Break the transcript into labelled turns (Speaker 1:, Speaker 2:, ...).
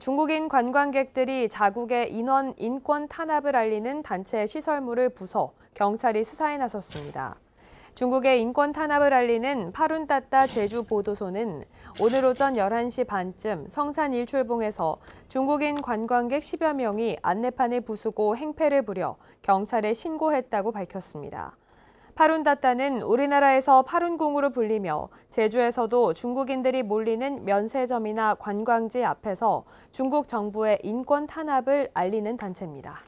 Speaker 1: 중국인 관광객들이 자국의 인원 인권 탄압을 알리는 단체 시설물을 부서 경찰이 수사에 나섰습니다. 중국의 인권 탄압을 알리는 파룬따따 제주 보도소는 오늘 오전 11시 반쯤 성산 일출봉에서 중국인 관광객 10여 명이 안내판을 부수고 행패를 부려 경찰에 신고했다고 밝혔습니다. 파룬다따는 우리나라에서 파룬궁으로 불리며 제주에서도 중국인들이 몰리는 면세점이나 관광지 앞에서 중국 정부의 인권 탄압을 알리는 단체입니다.